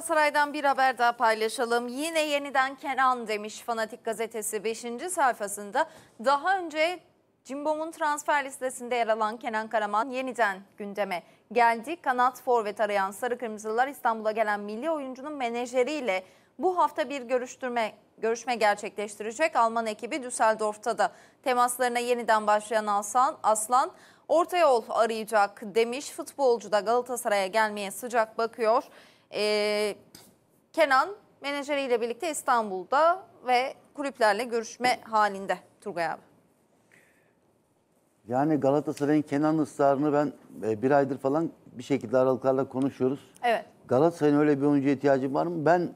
Saray'dan bir haber daha paylaşalım. Yine yeniden Kenan demiş Fanatik Gazetesi 5. sayfasında. Daha önce Cimbom'un transfer listesinde yer alan Kenan Karaman yeniden gündeme geldi. Kanat forvet arayan Sarı Kırmızılar İstanbul'a gelen milli oyuncunun menajeriyle bu hafta bir görüştürme görüşme gerçekleştirecek. Alman ekibi Düsseldorf'ta da temaslarına yeniden başlayan Aslan, Aslan orta yol arayacak demiş. Futbolcu da Galatasaray'a gelmeye sıcak bakıyor. E, Kenan menajeriyle birlikte İstanbul'da ve kulüplerle görüşme halinde Turgay abi. Yani Galatasaray'ın Kenan ısrarını ben e, bir aydır falan bir şekilde aralıklarla konuşuyoruz. Evet. Galatasaray'ın öyle bir oyuncu ihtiyacı var mı? Ben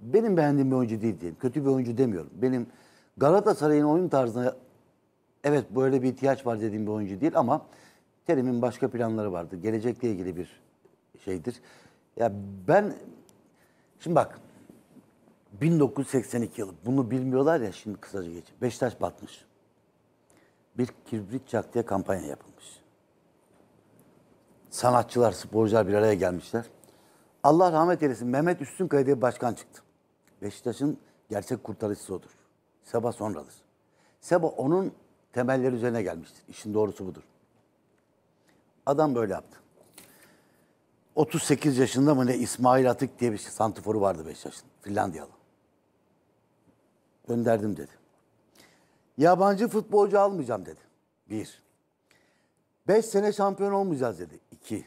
benim beğendiğim bir oyuncu değil diyeyim. Kötü bir oyuncu demiyorum. Benim Galatasaray'ın oyun tarzına evet böyle bir ihtiyaç var dediğim bir oyuncu değil ama Terim'in başka planları vardı. Gelecekle ilgili bir şeydir. Ya ben şimdi bak 1982 yılı bunu bilmiyorlar ya şimdi kısaca geç. Beşiktaş batmış. Bir kibrit çak diye kampanya yapılmış. Sanatçılar, sporcular bir araya gelmişler. Allah rahmet eylesin Mehmet üstün diye başkan çıktı. Beşiktaş'ın gerçek kurtarıcısı odur. Seba sonradır. Seba onun temelleri üzerine gelmiştir. İşin doğrusu budur. Adam böyle yaptı. 38 yaşında mı ne İsmail Atık diye bir santiforu vardı 5 yaşında. Finlandiyalı. Gönderdim dedi. Yabancı futbolcu almayacağım dedi. Bir. Beş sene şampiyon olmayacağız dedi. İki.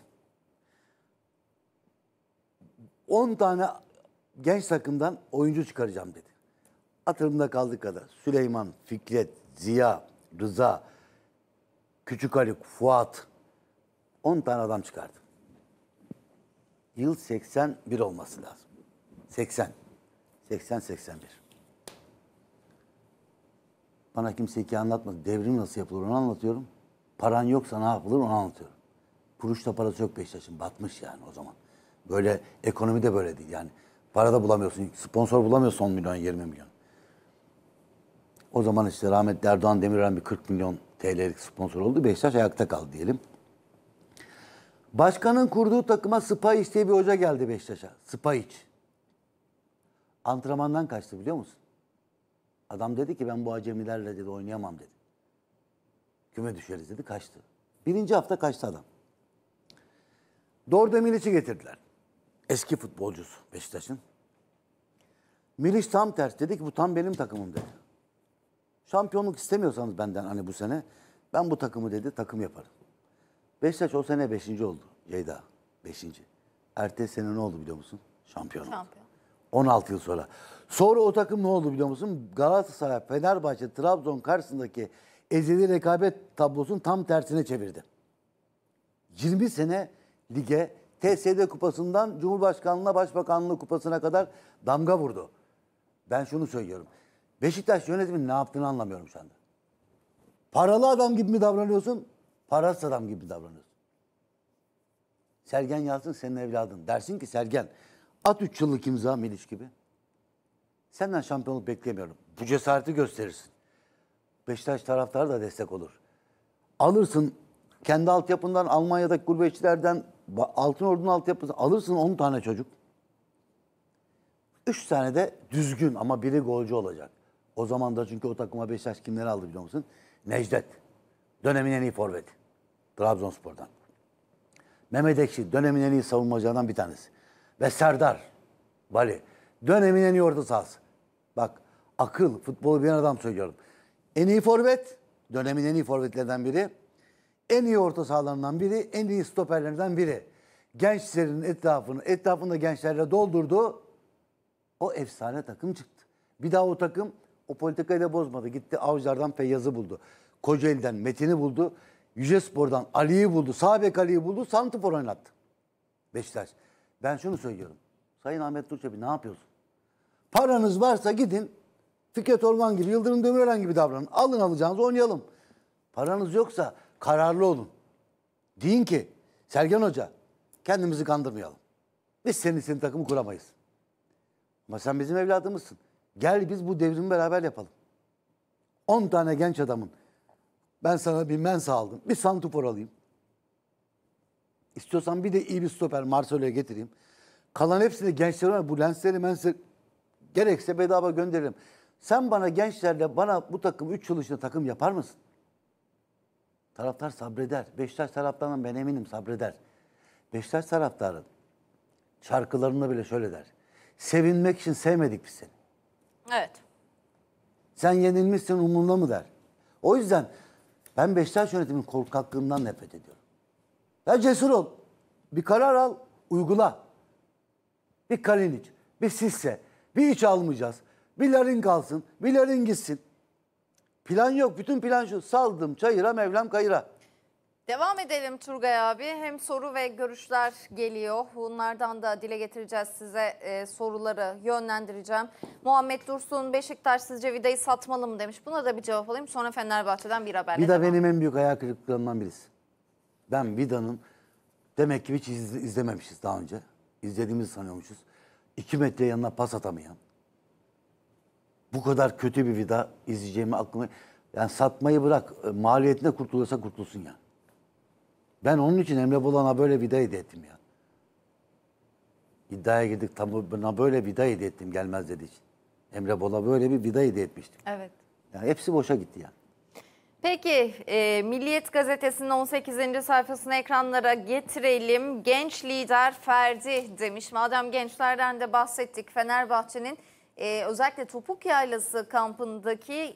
On tane genç takımdan oyuncu çıkaracağım dedi. Hatırımda kaldık kadar. Süleyman, Fikret, Ziya, Rıza, Küçük Ali, Fuat. 10 tane adam çıkardı. Yıl 81 olması lazım. 80. 80-81. Bana kimse ki anlatmaz. Devrim nasıl yapılır onu anlatıyorum. Paran yoksa ne yapılır onu anlatıyorum. Kuruşta parası yok Beşiktaş'ın. Batmış yani o zaman. Böyle ekonomi de böyle değil yani. Para da bulamıyorsun. Sponsor bulamıyorsun 10 milyon 20 milyon. O zaman işte rahmetli Erdoğan Demirören bir 40 milyon TL'lik sponsor oldu. Beşiktaş ayakta kaldı diyelim. Başkanın kurduğu takıma Spahiç diye bir hoca geldi Beşiktaş'a. Spahiç. Antrenmandan kaçtı biliyor musun? Adam dedi ki ben bu acemilerle dedi oynayamam dedi. Küme düşeriz dedi kaçtı. Birinci hafta kaçtı adam. Dorda Miliç'i getirdiler. Eski futbolcusu Beşiktaş'ın. Miliç tam ters dedi ki bu tam benim takımım dedi. Şampiyonluk istemiyorsanız benden hani bu sene ben bu takımı dedi takım yaparım. Beşiktaş o sene beşinci oldu. Ceyda beşinci. Ertesi sene ne oldu biliyor musun? Şampiyon oldu. Şampiyon. 16 yıl sonra. Sonra o takım ne oldu biliyor musun? Galatasaray, Fenerbahçe, Trabzon karşısındaki ezeli rekabet tablosunu tam tersine çevirdi. 20 sene lige TSD kupasından Cumhurbaşkanlığına Başbakanlığı kupasına kadar damga vurdu. Ben şunu söylüyorum. Beşiktaş yönetimin ne yaptığını anlamıyorum şu anda. Paralı adam gibi mi davranıyorsun? Paras adam gibi davranıyorsun. Sergen Yalçın senin evladın. Dersin ki Sergen at 3 yıllık imza Meliç gibi. Senden şampiyonluk beklemiyorum. Bu cesareti gösterirsin. Beşiktaş taraftarı da destek olur. Alırsın kendi altyapından Almanya'daki gurbetçilerden Altın Ordu'nun altyapısı alırsın 10 tane çocuk. 3 tane de düzgün ama biri golcü olacak. O zaman da çünkü o takıma Beşiktaş kimleri aldı biliyor musun? Necdet. Dönemin en iyi forveti. Trabzonspor'dan. Mehmet Ekşi dönemin en iyi savunmacılarından bir tanesi. Ve Serdar Bali dönemin en iyi orta sahası. Bak akıl, futbolu bir adam söylüyorum. En iyi forvet, dönemin en iyi forvetlerden biri. En iyi orta sahalarından biri, en iyi stoperlerinden biri. Gençlerin etrafını, etrafında gençlerle doldurdu. O efsane takım çıktı. Bir daha o takım o politikayı da bozmadı. Gitti avcılardan Feyyaz'ı buldu. Kocaeli'den Metin'i buldu. Yüce Spor'dan Ali'yi buldu. Sabek Ali'yi buldu. Santifor oynattı. Beşiktaş. Ben şunu söylüyorum. Sayın Ahmet Durçebi ne yapıyorsun? Paranız varsa gidin Fikret Orman gibi, Yıldırım Demirören gibi davranın. Alın alacağınızı oynayalım. Paranız yoksa kararlı olun. Deyin ki Sergen Hoca kendimizi kandırmayalım. Biz senin senin takımı kuramayız. Ama sen bizim evladımızsın. Gel biz bu devrimi beraber yapalım. 10 tane genç adamın ben sana bir Mensa aldım. Bir Santufor alayım. İstiyorsan bir de iyi bir stoper Marcelo'ya getireyim. Kalan hepsini gençler var. Bu lensleri mensleri gerekse bedava gönderirim. Sen bana gençlerle bana bu takım 3 yıl içinde takım yapar mısın? Taraftar sabreder. Beşiktaş taraftarından ben eminim sabreder. Beşiktaş taraftarı şarkılarında bile şöyle der. Sevinmek için sevmedik biz seni. Evet. Sen yenilmişsin umurunda mı der. O yüzden ben Beşiktaş yönetiminin korkaklığından nefret ediyorum. Ya cesur ol. Bir karar al, uygula. Bir Kalinic, bir Sisse, bir iç almayacağız. Bir Larin kalsın, bir Larin gitsin. Plan yok. Bütün plan şu. Saldım çayıra, Mevlam kayıra. Devam edelim Turgay abi. Hem soru ve görüşler geliyor. Bunlardan da dile getireceğiz size e, soruları yönlendireceğim. Muhammed Dursun Beşiktaş sizce Vida'yı satmalı mı demiş. Buna da bir cevap alayım. Sonra Fenerbahçe'den bir haberle Vida devam. benim en büyük ayak kırıklıklarımdan birisi. Ben Vida'nın demek ki hiç iz, izlememişiz daha önce. İzlediğimizi sanıyormuşuz. İki metre yanına pas atamayan. Bu kadar kötü bir Vida izleyeceğimi aklıma... Yani satmayı bırak. E, maliyetine kurtulursa kurtulsun yani. Ben onun için Emre Bolan'a böyle vida hediye ettim ya. İddiaya girdik buna böyle vida hediye ettim gelmez dedi için. Emre Bola böyle bir vida hediye etmiştik. Evet. Yani hepsi boşa gitti yani. Peki e, Milliyet Gazetesi'nin 18. sayfasını ekranlara getirelim. Genç lider Ferdi demiş. Madem gençlerden de bahsettik Fenerbahçe'nin e, özellikle Topuk Yaylası kampındaki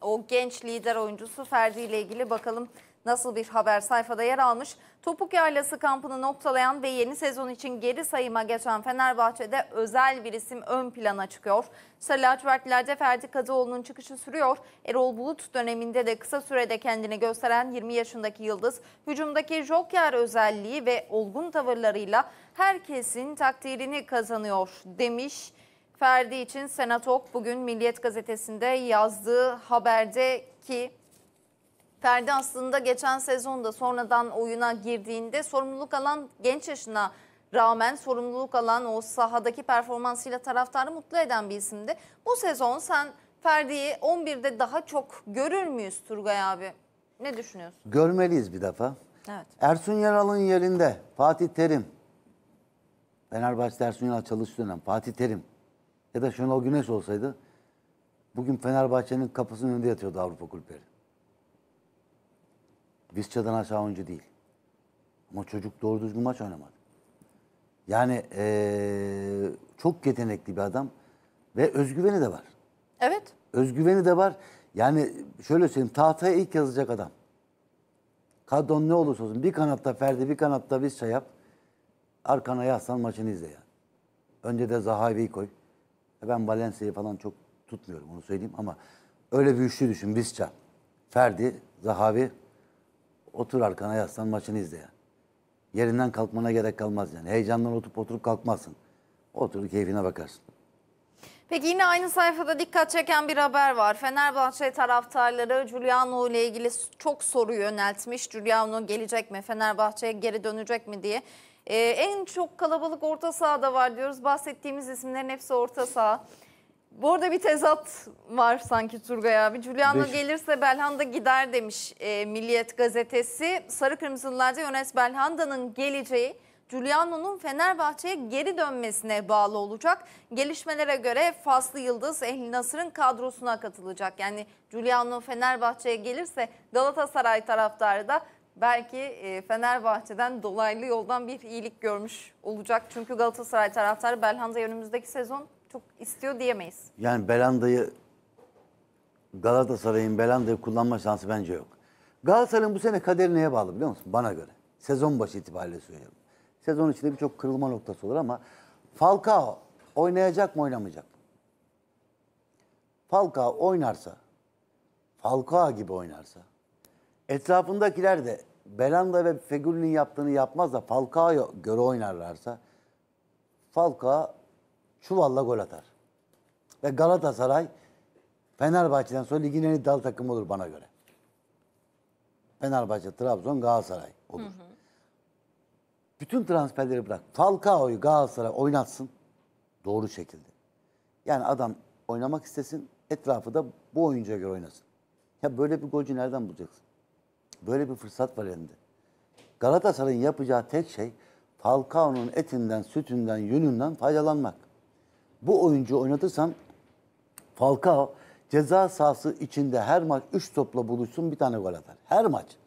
o genç lider oyuncusu Ferdi ile ilgili bakalım Nasıl bir haber sayfada yer almış? Topuk Yaylası kampını noktalayan ve yeni sezon için geri sayıma geçen Fenerbahçe'de özel bir isim ön plana çıkıyor. Sarı lacivertlerde Ferdi Kazıoğlu'nun çıkışı sürüyor. Erol Bulut döneminde de kısa sürede kendini gösteren 20 yaşındaki Yıldız, hücumdaki joker özelliği ve olgun tavırlarıyla herkesin takdirini kazanıyor demiş. Ferdi için Senatok bugün Milliyet gazetesinde yazdığı haberde ki Ferdi aslında geçen sezonda sonradan oyuna girdiğinde sorumluluk alan genç yaşına rağmen sorumluluk alan o sahadaki performansıyla taraftarı mutlu eden bir isimdi. Bu sezon sen Ferdi'yi 11'de daha çok görür müyüz Turgay abi? Ne düşünüyorsun? Görmeliyiz bir defa. Evet. Ersun Yaral'ın yerinde Fatih Terim, Fenerbahçe Ersun Yaral çalıştığı dönem Fatih Terim ya da Şenol Güneş olsaydı bugün Fenerbahçe'nin kapısının önünde yatıyordu Avrupa kulüpleri. Visca'dan aşağı oyuncu değil. Ama çocuk doğru düzgün maç oynamadı. Yani ee, çok yetenekli bir adam ve özgüveni de var. Evet. Özgüveni de var. Yani şöyle söyleyeyim tahtaya ilk yazacak adam. Kadron ne olursa olsun bir kanatta Ferdi bir kanatta Visca şey yap. Arkana yazsan maçını izle yani. Önce de Zahavi'yi koy. E ben Valencia'yı falan çok tutmuyorum onu söyleyeyim ama öyle bir üçlü düşün. Visca, Ferdi, Zahavi, Otur arkana yaslan maçını izle Yerinden kalkmana gerek kalmaz yani. Heyecandan oturup oturup kalkmazsın. oturup keyfine bakarsın. Peki yine aynı sayfada dikkat çeken bir haber var. Fenerbahçe taraftarları Giuliano ile ilgili çok soru yöneltmiş. Giuliano gelecek mi? Fenerbahçe'ye geri dönecek mi diye. Ee, en çok kalabalık orta sahada var diyoruz. Bahsettiğimiz isimlerin hepsi orta saha. Burada bir tezat var sanki Turgay abi. Juliano Beş. gelirse Belhanda gider demiş e, Milliyet gazetesi. Sarı Kırmızılılar'da Yönes Belhanda'nın geleceği Juliano'nun Fenerbahçe'ye geri dönmesine bağlı olacak. Gelişmelere göre Faslı Yıldız Ehli Nasır'ın kadrosuna katılacak. Yani Juliano Fenerbahçe'ye gelirse Galatasaray taraftarı da belki e, Fenerbahçe'den dolaylı yoldan bir iyilik görmüş olacak. Çünkü Galatasaray taraftarı Belhanda önümüzdeki sezon çok istiyor diyemeyiz. Yani Belanda'yı Galatasaray'ın Belanda'yı kullanma şansı bence yok. Galatasaray'ın bu sene kaderi neye bağlı biliyor musun? Bana göre. Sezon başı itibariyle söylüyorum. Sezon içinde birçok kırılma noktası olur ama Falcao oynayacak mı oynamayacak mı? Falcao oynarsa, Falcao gibi oynarsa, etrafındakiler de Belanda ve Fegül'ün yaptığını yapmaz da Falcao'ya göre oynarlarsa Falcao çuvalla gol atar. Ve Galatasaray Fenerbahçe'den sonra ligin en iddialı takımı olur bana göre. Fenerbahçe, Trabzon, Galatasaray olur. Hı hı. Bütün transferleri bırak. Falcao'yu Galatasaray oynatsın. Doğru şekilde. Yani adam oynamak istesin. Etrafı da bu oyuncuya göre oynasın. Ya böyle bir golcü nereden bulacaksın? Böyle bir fırsat var elinde. Galatasaray'ın yapacağı tek şey Falcao'nun etinden, sütünden, yününden faydalanmak bu oyuncu oynatırsan Falcao ceza sahası içinde her maç 3 topla buluşsun bir tane gol atar. Her maç.